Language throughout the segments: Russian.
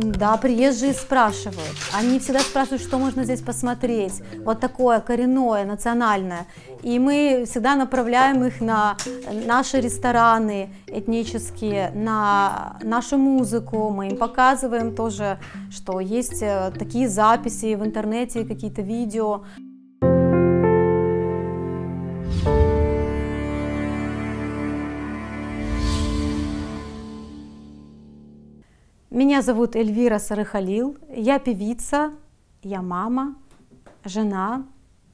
Да, приезжие спрашивают. Они всегда спрашивают, что можно здесь посмотреть. Вот такое коренное, национальное. И мы всегда направляем их на наши рестораны этнические, на нашу музыку. Мы им показываем тоже, что есть э, такие записи в интернете, какие-то видео. Меня зовут Эльвира Сарыхалил. Я певица, я мама, жена,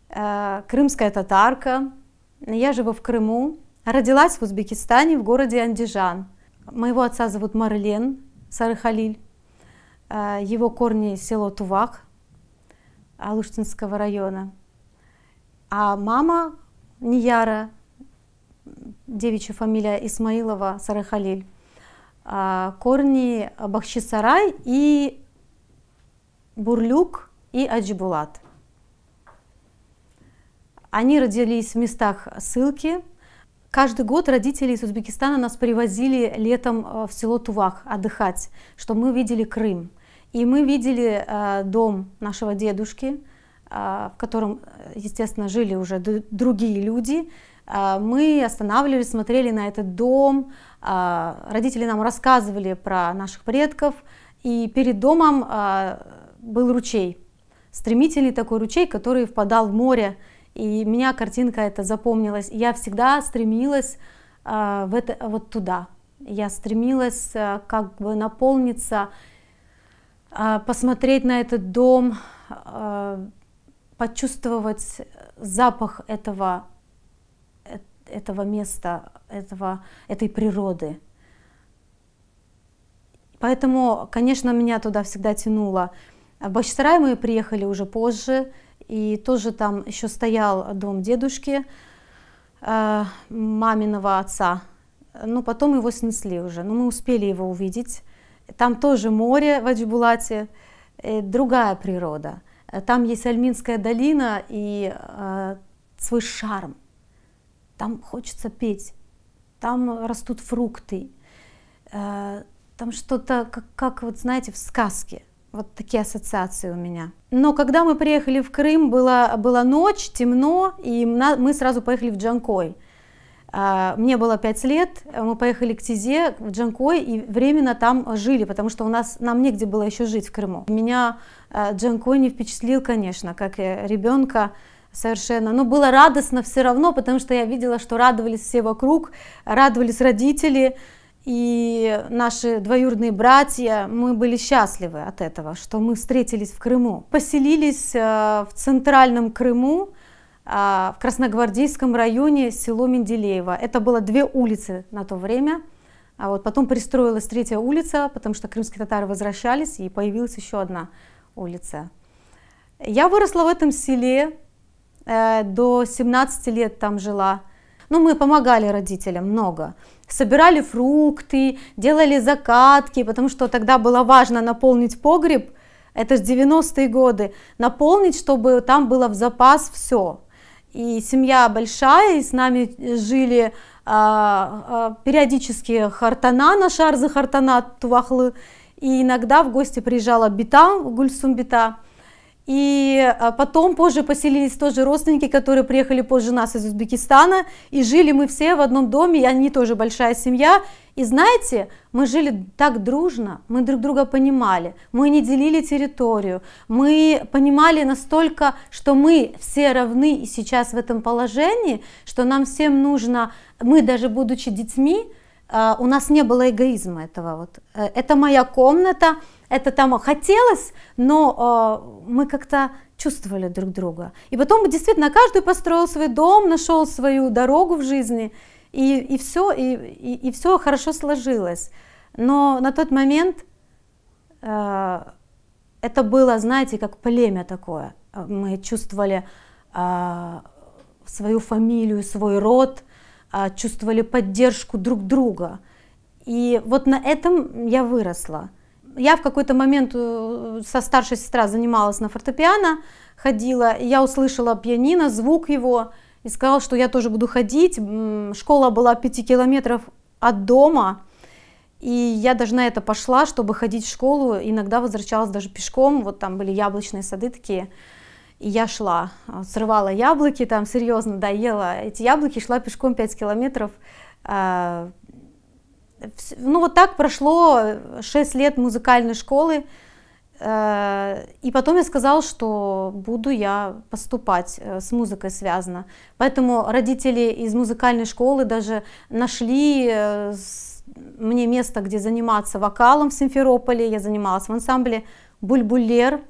э, крымская татарка. Я живу в Крыму. Родилась в Узбекистане в городе Андижан. Моего отца зовут Марлен Сарыхалиль. Э, его корни село Тувак Алуштинского района. А мама Нияра, девичья фамилия Исмаилова Сарыхалиль. А, корни Бахчисарай и Бурлюк и Аджибулат. Они родились в местах ссылки. Каждый год родители из Узбекистана нас привозили летом э, в село Тувах отдыхать, что мы видели Крым. И мы видели э, дом нашего дедушки, э, в котором, естественно, жили уже другие люди. Мы останавливались, смотрели на этот дом, а, родители нам рассказывали про наших предков, и перед домом а, был ручей, стремительный такой ручей, который впадал в море, и меня картинка эта запомнилась. Я всегда стремилась а, в это, вот туда, я стремилась как бы наполниться, посмотреть на этот дом, почувствовать запах этого этого места, этого, этой природы. Поэтому, конечно, меня туда всегда тянуло. В Бахчисарай мы приехали уже позже, и тоже там еще стоял дом дедушки, э, маминого отца. Но потом его снесли уже, но мы успели его увидеть. Там тоже море в Аджибулате, э, другая природа. Там есть Альминская долина и э, свой шарм – там хочется петь, там растут фрукты, э, там что-то, как, как вот знаете, в сказке. Вот такие ассоциации у меня. Но когда мы приехали в Крым, была, была ночь, темно, и мы сразу поехали в Джанкой. А, мне было 5 лет, мы поехали к Тизе, в Джанкой, и временно там жили, потому что у нас, нам негде было еще жить в Крыму. Меня э, Джанкой не впечатлил, конечно, как э, ребенка совершенно. Но было радостно все равно, потому что я видела, что радовались все вокруг, радовались родители и наши двоюродные братья. Мы были счастливы от этого, что мы встретились в Крыму. Поселились э, в центральном Крыму, э, в Красногвардейском районе село Менделеево. Это было две улицы на то время. А вот потом пристроилась третья улица, потому что крымские татары возвращались, и появилась еще одна улица. Я выросла в этом селе, Э, до 17 лет там жила. Ну, мы помогали родителям много. Собирали фрукты, делали закатки, потому что тогда было важно наполнить погреб. Это же 90-е годы. Наполнить, чтобы там было в запас все. И семья большая, и с нами жили а, а, периодически Хартана, Нашарзы Хартана, Тувахлы. И иногда в гости приезжала Бита, Гульсум Бита. И а, потом позже поселились тоже родственники, которые приехали позже нас из Узбекистана. И жили мы все в одном доме, и они тоже большая семья. И знаете, мы жили так дружно, мы друг друга понимали, мы не делили территорию, мы понимали настолько, что мы все равны и сейчас в этом положении, что нам всем нужно, мы даже будучи детьми, а, у нас не было эгоизма этого вот. Э, это моя комната, это там хотелось, но а, мы как-то чувствовали друг друга. И потом действительно каждый построил свой дом, нашел свою дорогу в жизни, и, и, все, и, и, и все хорошо сложилось. Но на тот момент а, это было, знаете, как племя такое. Мы чувствовали свою фамилию, свой род – а, чувствовали поддержку друг друга. И вот на этом я выросла. Я в какой-то момент э, со старшей сестра занималась на фортепиано, ходила, я услышала пианино, звук его, и сказала, что я тоже буду ходить. Школа была 5 километров от дома, и я даже на это пошла, чтобы ходить в школу. Иногда возвращалась даже пешком, вот там были яблочные сады такие. И я шла, а, срывала яблоки, там серьезно, доела эти яблоки, шла пешком 5 километров. А, ну вот так прошло 6 лет музыкальной школы. Э, и потом я сказала, что буду я поступать э, с музыкой связано. Поэтому родители из музыкальной школы даже нашли э, мне место, где заниматься вокалом в Симферополе. Я занималась в ансамбле «Бульбулер». -буль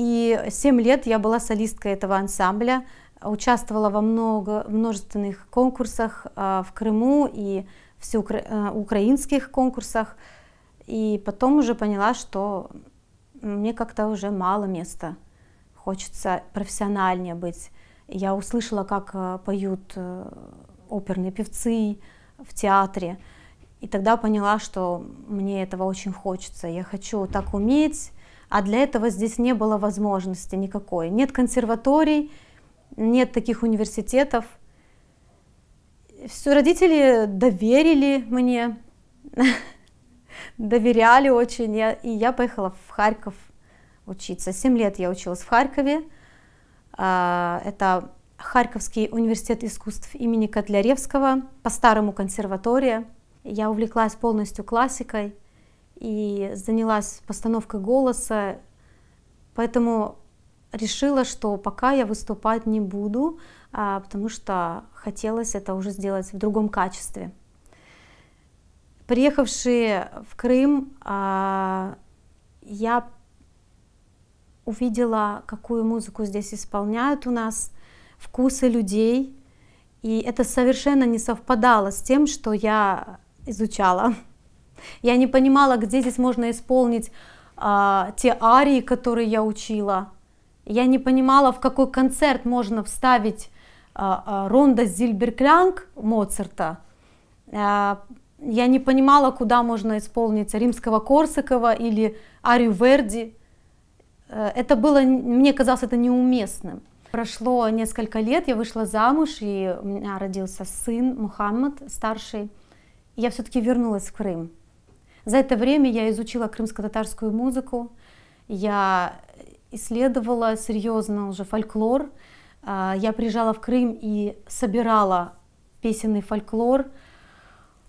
и 7 лет я была солисткой этого ансамбля, участвовала во много, множественных конкурсах а, в Крыму и всеукраинских э, конкурсах. И потом уже поняла, что мне как-то уже мало места. Хочется профессиональнее быть. Я услышала, как э, поют э, оперные певцы в театре. И тогда поняла, что мне этого очень хочется. Я хочу так уметь, а для этого здесь не было возможности никакой. Нет консерваторий, нет таких университетов. Все родители доверили мне, доверяли очень, и я поехала в Харьков учиться. Семь лет я училась в Харькове. А, это Харьковский университет искусств имени Котляревского, по-старому консерватория. Я увлеклась полностью классикой – и занялась постановкой голоса, поэтому решила, что пока я выступать не буду, а, потому что хотелось это уже сделать в другом качестве. Приехавшие в Крым, а, я увидела, какую музыку здесь исполняют у нас, вкусы людей, и это совершенно не совпадало с тем, что я изучала. Я не понимала, где здесь можно исполнить а, те арии, которые я учила. Я не понимала, в какой концерт можно вставить а, а, Ронда Зильберклянг Моцарта. А, я не понимала, куда можно исполнить римского Корсакова или арию Верди. Э, это было, мне казалось, это неуместным. Прошло несколько лет, я вышла замуж, и у меня родился сын Мухаммад, старший. Я все-таки вернулась в Крым. За это время я изучила крымско-татарскую музыку, я исследовала серьезно уже фольклор, а, я приезжала в Крым и собирала песенный фольклор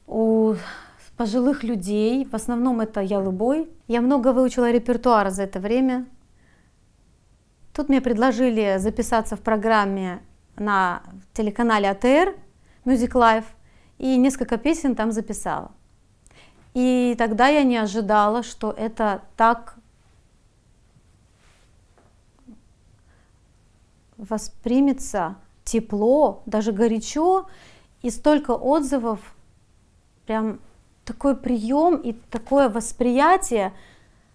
у пожилых людей, в основном это я любой. Я много выучила репертуара за это время. Тут мне предложили записаться в программе на телеканале АТР Music Life, и несколько песен там записала. И тогда я не ожидала, что это так воспримется тепло, даже горячо, и столько отзывов, прям такой прием и такое восприятие,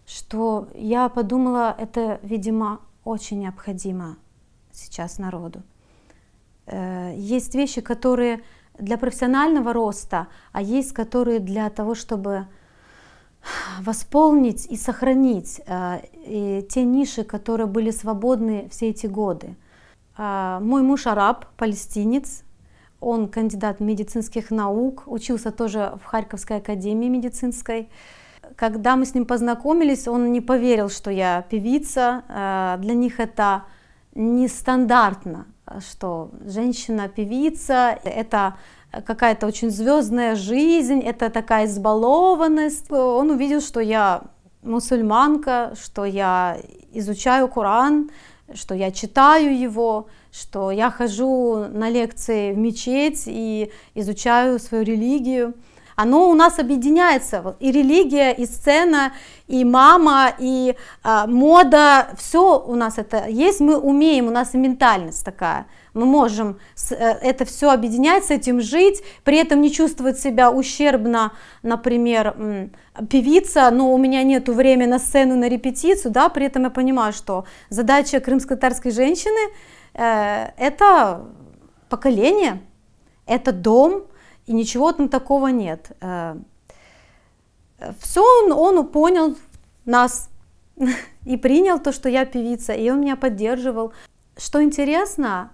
что я подумала, это, видимо, очень необходимо сейчас народу. Э, есть вещи, которые для профессионального роста, а есть, которые для того, чтобы восполнить и сохранить э, те ниши, которые были свободны все эти годы. А, мой муж араб, палестинец, он кандидат медицинских наук, учился тоже в Харьковской академии медицинской. Когда мы с ним познакомились, он не поверил, что я певица. Э, для них это нестандартно, что женщина-певица — это какая-то очень звездная жизнь, это такая избалованность. Он увидел, что я мусульманка, что я изучаю Коран, что я читаю его, что я хожу на лекции в мечеть и изучаю свою религию оно у нас объединяется. И религия, и сцена, и мама, и э, мода, все у нас это есть, мы умеем, у нас и ментальность такая. Мы можем с, э, это все объединять, с этим жить, при этом не чувствовать себя ущербно, например, м, певица, но у меня нет времени на сцену, на репетицию, да, при этом я понимаю, что задача крымско-татарской женщины э, это поколение, это дом, и ничего там такого нет. Э, Все он, он понял нас и принял то, что я певица, и он меня поддерживал. Что интересно,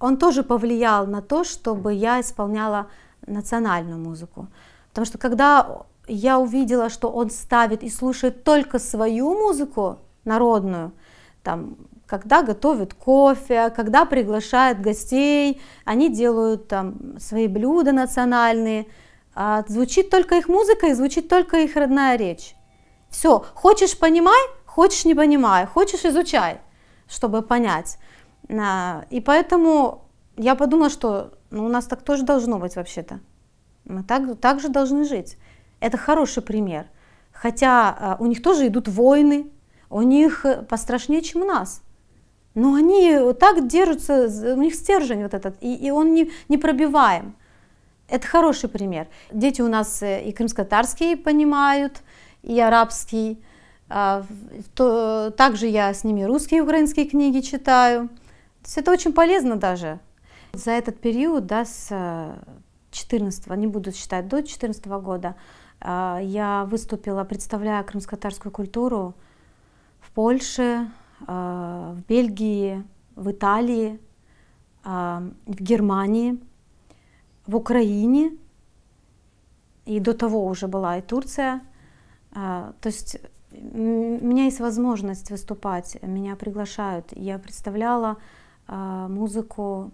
он тоже повлиял на то, чтобы я исполняла национальную музыку. Потому что когда я увидела, что он ставит и слушает только свою музыку народную, там когда готовят кофе, когда приглашают гостей, они делают там свои блюда национальные, а звучит только их музыка и звучит только их родная речь. Все, хочешь понимай, хочешь не понимай, хочешь изучай, чтобы понять. А, и поэтому я подумала, что ну, у нас так тоже должно быть вообще-то. Мы так, так же должны жить. Это хороший пример. Хотя а, у них тоже идут войны, у них э, пострашнее, чем у нас. Но ну, они так держатся, у них стержень вот этот, и, и он не, не пробиваем. Это хороший пример. Дети у нас э, и крымско-татарский понимают, и арабский. А, то, также я с ними русские и украинские книги читаю. То есть это очень полезно даже. За этот период, да, с 14 э, не буду считать, до 14 -го года, а, я выступила, представляя крымско-татарскую культуру в Польше, а, в Бельгии, в Италии, а, в Германии, в Украине, и до того уже была и Турция. А, то есть у меня есть возможность выступать, меня приглашают. Я представляла музыку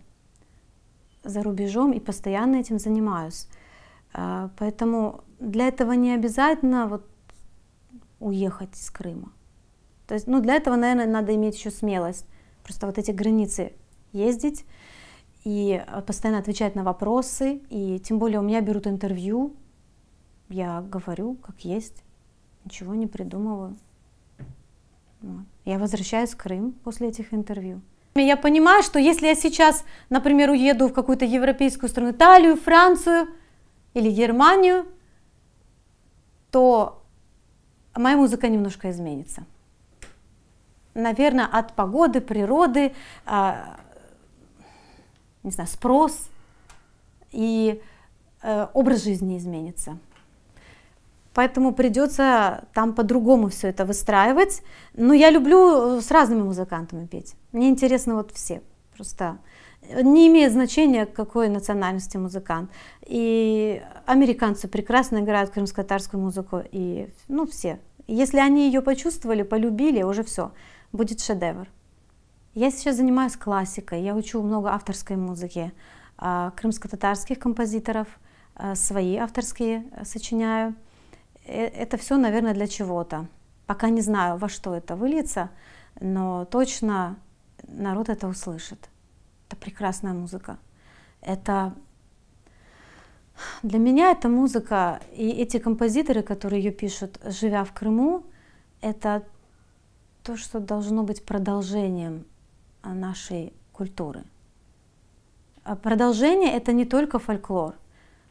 за рубежом и постоянно этим занимаюсь. Поэтому для этого не обязательно вот уехать из Крыма. То есть, ну, для этого, наверное, надо иметь еще смелость. Просто вот эти границы ездить и э, постоянно отвечать на вопросы. И тем более у меня берут интервью. Я говорю, как есть, ничего не придумываю. Вот. Я возвращаюсь в Крым после этих интервью. Я понимаю, что если я сейчас, например, уеду в какую-то европейскую страну, Италию, Францию или Германию, то моя музыка немножко изменится наверное, от погоды, природы, а, не знаю, спрос и э, образ жизни изменится. Поэтому придется там по-другому все это выстраивать. Но я люблю э, с разными музыкантами петь. Мне интересно вот все. Просто не имеет значения, какой национальности музыкант. И американцы прекрасно играют крымско-татарскую музыку, и ну все. Если они ее почувствовали, полюбили, уже все будет шедевр. Я сейчас занимаюсь классикой, я учу много авторской музыки, а, крымско-татарских композиторов, а, свои авторские э, сочиняю. Э, это все, наверное, для чего-то. Пока не знаю, во что это выльется, но точно народ это услышит. Это прекрасная музыка. Это для меня эта музыка и эти композиторы, которые ее пишут, живя в Крыму, это то, что должно быть продолжением а, нашей культуры. А продолжение это не только фольклор.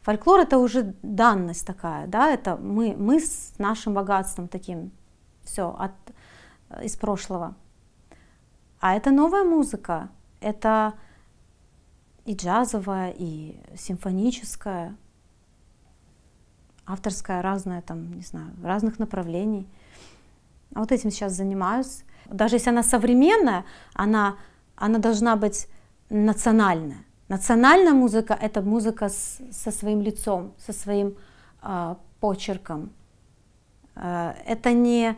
Фольклор это уже данность такая, да, это мы, мы с нашим богатством таким, все от, э, из прошлого. А это новая музыка, это и джазовая, и симфоническая, авторская, разная там, не знаю, разных направлений – а вот этим сейчас занимаюсь. Даже если она современная, она, она должна быть национальная. Национальная музыка — это музыка с, со своим лицом, со своим э, почерком. Э, это не,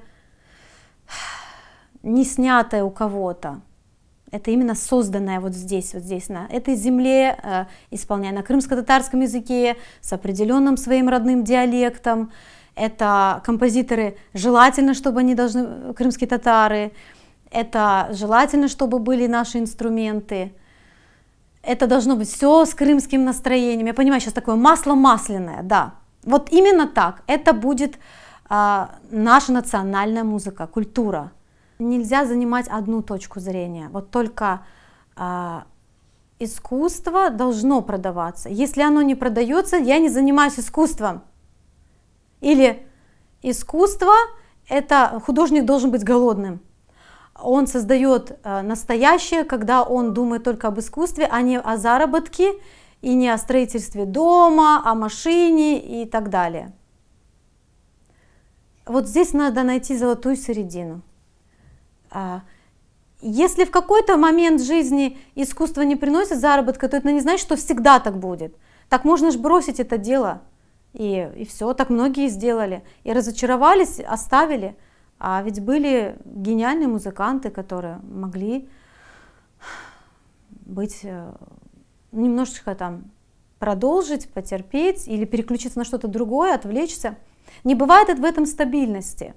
не снятое у кого-то. Это именно созданное вот здесь, вот здесь, на этой земле, э, исполняя на крымско-татарском языке, с определенным своим родным диалектом это композиторы, желательно, чтобы они должны, э, крымские татары, это желательно, чтобы были наши инструменты, это должно быть все с крымским настроением. Я понимаю, сейчас такое масло масляное, да. Вот именно так. Это будет а, наша национальная музыка, культура. Нельзя занимать одну точку зрения. Вот только а, искусство должно продаваться. Если оно не продается, я не занимаюсь искусством. Или искусство – это художник должен быть голодным. Он создает э, настоящее, когда он думает только об искусстве, а не о заработке и не о строительстве дома, о машине и так далее. Вот здесь надо найти золотую середину. А, если в какой-то момент жизни искусство не приносит заработка, то это не значит, что всегда так будет. Так можно же бросить это дело – и, и все, так многие сделали. И разочаровались, оставили. А ведь были гениальные музыканты, которые могли быть э, немножечко там продолжить, потерпеть или переключиться на что-то другое, отвлечься. Не бывает в этом стабильности,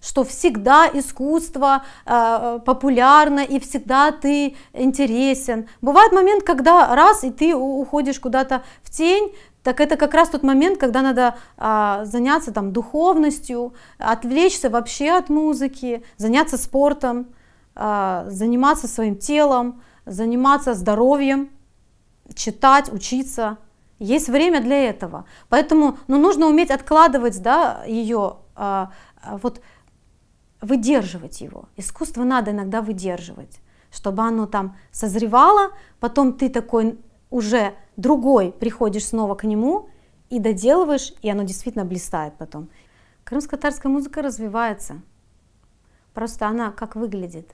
что всегда искусство э, популярно и всегда ты интересен. Бывает момент, когда раз и ты уходишь куда-то в тень, так это как раз тот момент, когда надо а, заняться там духовностью, отвлечься вообще от музыки, заняться спортом, а, заниматься своим телом, заниматься здоровьем, читать, учиться. Есть время для этого. Поэтому ну, нужно уметь откладывать да, ее, а, а, вот выдерживать его. Искусство надо иногда выдерживать чтобы оно там созревало, потом ты такой уже другой приходишь снова к нему и доделываешь, и оно действительно блистает потом. Крымско-татарская музыка развивается. Просто она как выглядит.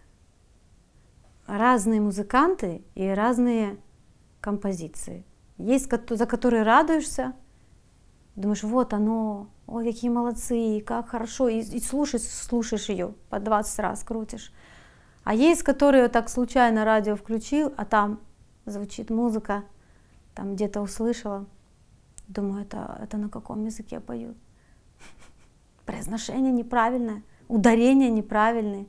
Разные музыканты и разные композиции. Есть, за которые радуешься, думаешь, вот оно, о какие молодцы, как хорошо, и, и слушаешь, слушаешь ее по 20 раз крутишь. А есть, которые так случайно радио включил, а там звучит музыка, там где-то услышала, думаю, это, это на каком языке поют. Произношение неправильное, ударения неправильные.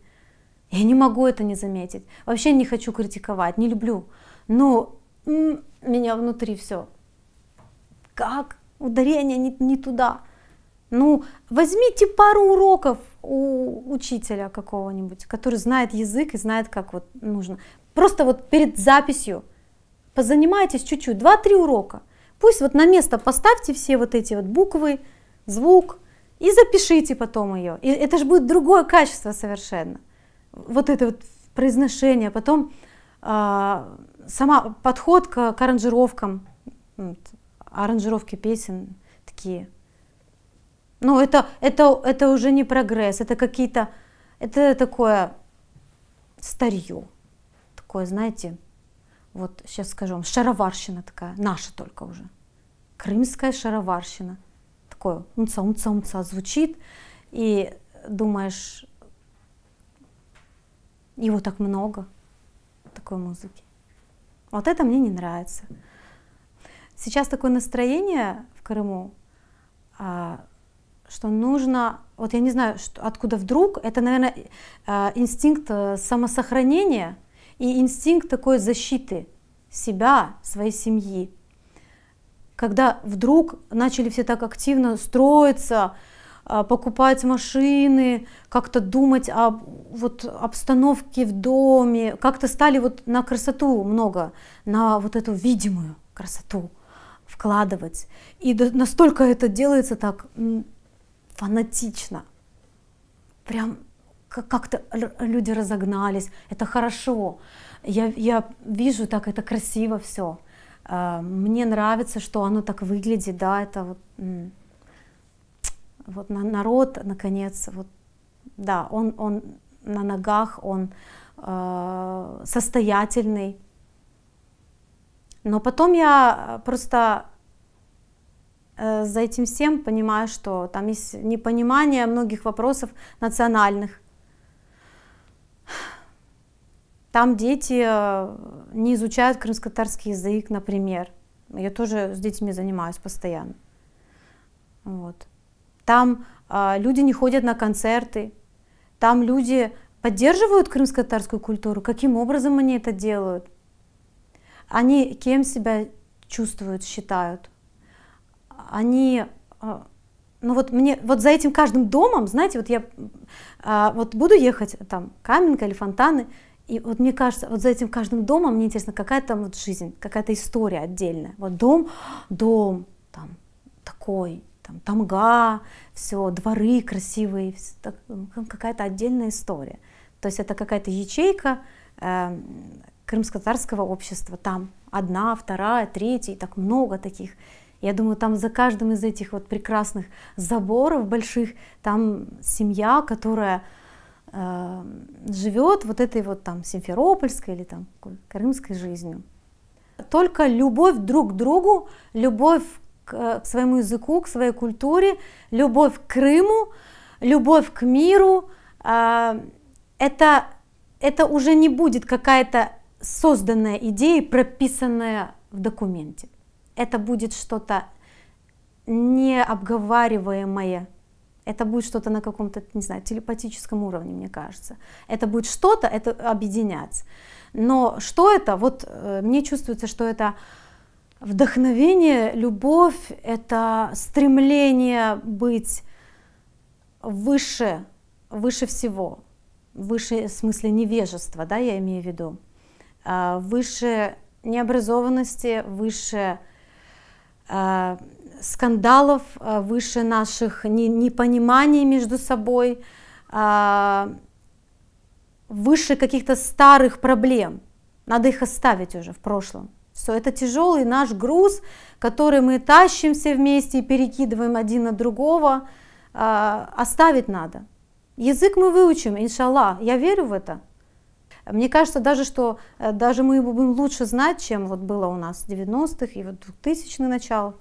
Я не могу это не заметить. Вообще не хочу критиковать, не люблю. Но м- меня внутри все. Как? Ударение не, не туда. Ну, возьмите пару уроков у учителя какого-нибудь, который знает язык и знает, как вот нужно. Просто вот перед записью позанимайтесь чуть-чуть, два-три урока. Пусть вот на место поставьте все вот эти вот буквы, звук, и запишите потом ее. И это же будет другое качество совершенно. Вот это вот произношение, потом э, сама подходка, к, к аранжировкам, вот, аранжировки песен такие. Ну, это, это, это уже не прогресс, это какие-то, это такое старье, такое, знаете, вот сейчас скажу вам, шароварщина такая, наша только уже. Крымская шароварщина. Такое умца-умца-умца звучит, и думаешь, его так много, такой музыки. Вот это мне не нравится. Сейчас такое настроение в Крыму, а, что нужно, вот я не знаю, откуда вдруг, это, наверное, э, инстинкт э, самосохранения – и инстинкт такой защиты себя, своей семьи. Когда вдруг начали все так активно строиться, а, покупать машины, как-то думать об вот, обстановке в доме, как-то стали вот на красоту много, на вот эту видимую красоту вкладывать. И настолько это делается так фанатично, прям как-то люди разогнались, это хорошо. Я, я вижу так, это красиво все. А, мне нравится, что оно так выглядит, да, это вот, вот народ, наконец, вот, да, он, он на ногах, он э, состоятельный. Но потом я просто э, за этим всем понимаю, что там есть непонимание многих вопросов национальных, Там дети э, не изучают крымско-татарский язык, например. Я тоже с детьми занимаюсь постоянно. Вот. Там э, люди не ходят на концерты, там люди поддерживают крымско-татарскую культуру. Каким образом они это делают? Они кем себя чувствуют, считают? Они, э, ну вот мне, вот за этим каждым домом, знаете, вот я э, вот буду ехать там Каменка или Фонтаны, и вот мне кажется, вот за этим каждым домом, мне интересно, какая там вот жизнь, какая-то история отдельная. Вот дом, дом, там такой, там тамга, все, дворы красивые, какая-то отдельная история. То есть это какая-то ячейка э, крымско-татарского общества, там одна, вторая, третья, и так много таких. Я думаю, там за каждым из этих вот прекрасных заборов больших, там семья, которая Э, живет вот этой вот там симферопольской или там крымской жизнью. Только любовь друг к другу, любовь к, э, к своему языку, к своей культуре, любовь к Крыму, любовь к миру, э, это, это уже не будет какая-то созданная идея, прописанная в документе. Это будет что-то необговариваемое, это будет что-то на каком-то, не знаю, телепатическом уровне, мне кажется. Это будет что-то, это объединять. Но что это? Вот э, мне чувствуется, что это вдохновение, любовь, это стремление быть выше, выше всего, выше в смысле невежества, да, я имею в виду, а, выше необразованности, выше а, скандалов, э, выше наших непониманий между собой, а, выше каких-то старых проблем. Надо их оставить уже в прошлом. Все, это тяжелый наш груз, который мы тащим все вместе и перекидываем один на другого. А, оставить надо. Язык мы выучим, иншаллах. Я верю в это. Мне кажется даже, что э, даже мы будем лучше знать, чем вот было у нас в 90-х и вот 2000-х начало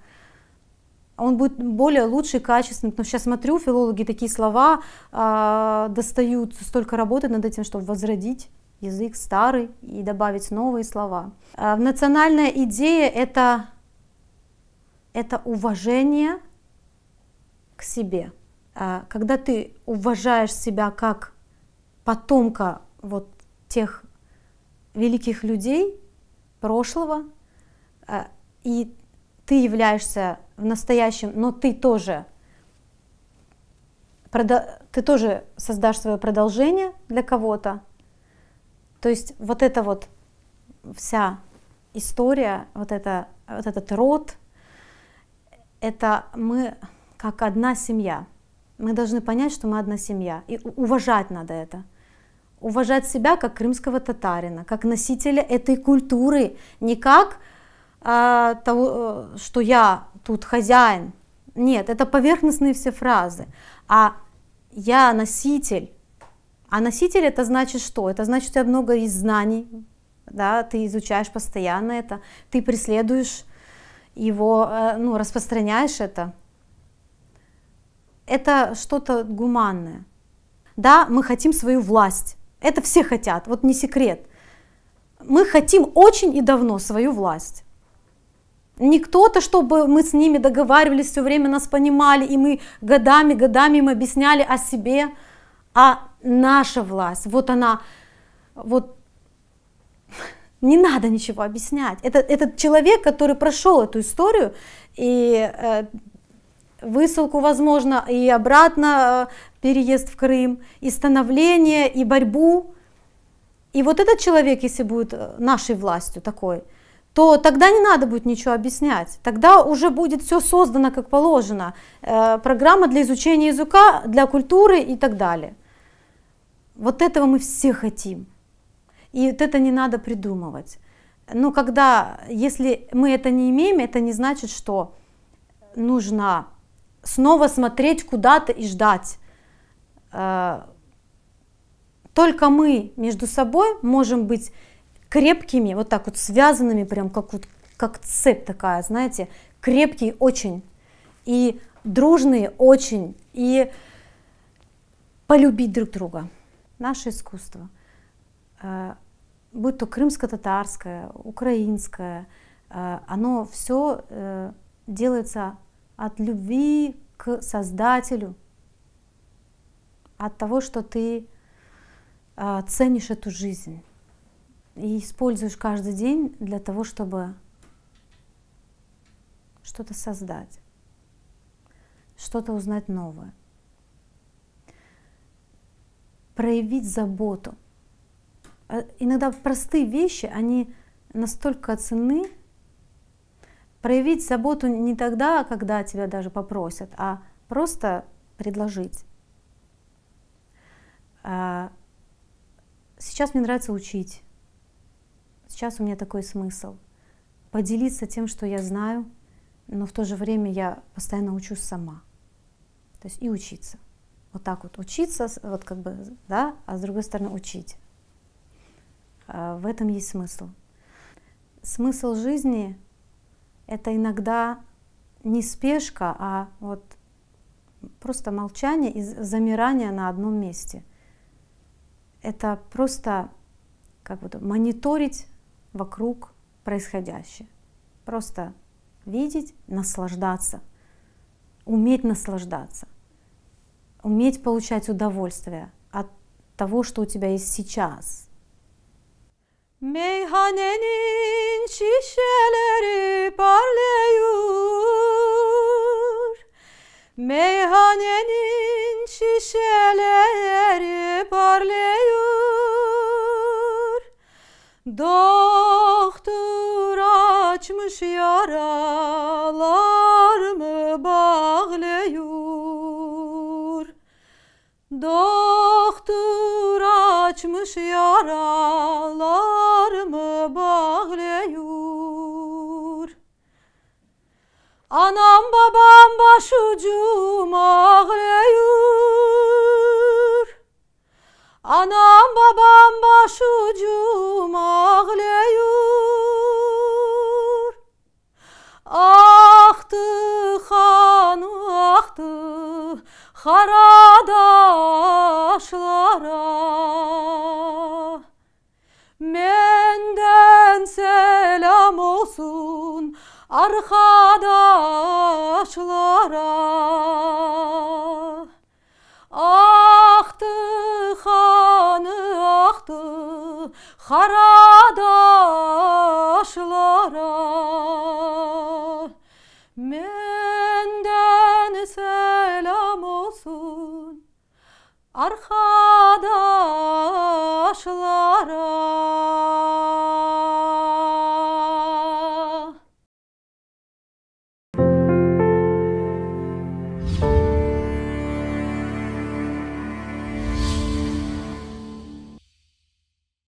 он будет более лучший качественный. Потому что сейчас смотрю, филологи такие слова э, достают, столько работы над этим, чтобы возродить язык старый и добавить новые слова. Э, национальная идея это, это уважение к себе. Э, когда ты уважаешь себя как потомка вот тех великих людей прошлого, э, и ты являешься в настоящем, но ты тоже ты тоже создашь свое продолжение для кого-то. То есть вот эта вот вся история, вот, это, вот этот род, это мы как одна семья. Мы должны понять, что мы одна семья. И уважать надо это. Уважать себя как крымского татарина, как носителя этой культуры, не как а, э, того, что я тут хозяин. Нет, это поверхностные все фразы. А я носитель. А носитель это значит что? Это значит, у тебя много есть знаний, да, ты изучаешь постоянно это, ты преследуешь его, э, ну, распространяешь это. Это что-то гуманное. Да, мы хотим свою власть. Это все хотят, вот не секрет. Мы хотим очень и давно свою власть не кто-то, чтобы мы с ними договаривались, все время нас понимали, и мы годами, годами им объясняли о себе, а наша власть, вот она, вот не надо ничего объяснять. Это, этот человек, который прошел эту историю, и э, высылку, возможно, и обратно э, переезд в Крым, и становление, и борьбу. И вот этот человек, если будет э, нашей властью такой, то тогда не надо будет ничего объяснять. Тогда уже будет все создано как положено. Э, программа для изучения языка, для культуры и так далее. Вот этого мы все хотим. И вот это не надо придумывать. Но когда, если мы это не имеем, это не значит, что нужно снова смотреть куда-то и ждать. Э, только мы между собой можем быть крепкими, вот так вот связанными, прям как, вот, как цепь такая, знаете, крепкие очень, и дружные очень, и полюбить друг друга. Наше искусство, э, будь то крымско-татарское, украинское, э, оно все э, делается от любви к Создателю, от того, что ты ценишь эту жизнь и используешь каждый день для того, чтобы что-то создать, что-то узнать новое, проявить заботу. А иногда простые вещи, они настолько ценны, проявить заботу не тогда, когда тебя даже попросят, а просто предложить. А, сейчас мне нравится учить сейчас у меня такой смысл. Поделиться тем, что я знаю, но в то же время я постоянно учусь сама. То есть и учиться. Вот так вот учиться, вот как бы, да, а с другой стороны учить. А, в этом есть смысл. Смысл жизни — это иногда не спешка, а вот просто молчание и замирание на одном месте. Это просто как бы мониторить вокруг происходящее. Просто видеть, наслаждаться, уметь наслаждаться, уметь получать удовольствие от того, что у тебя есть сейчас. Meyhanenin şişeleri parlıyor Meyhanenin şişeleri parlıyor Do Yanmış yaralar mı bağlıyor? Doktor açmış yaralar mı bağlıyor? Anam babam başucum ağlıyor. Anam babam başucum ağlıyor. baktı haradaşlara Menden selam olsun arkadaşlara Aktı hanı aktı haradaşlara Men olsun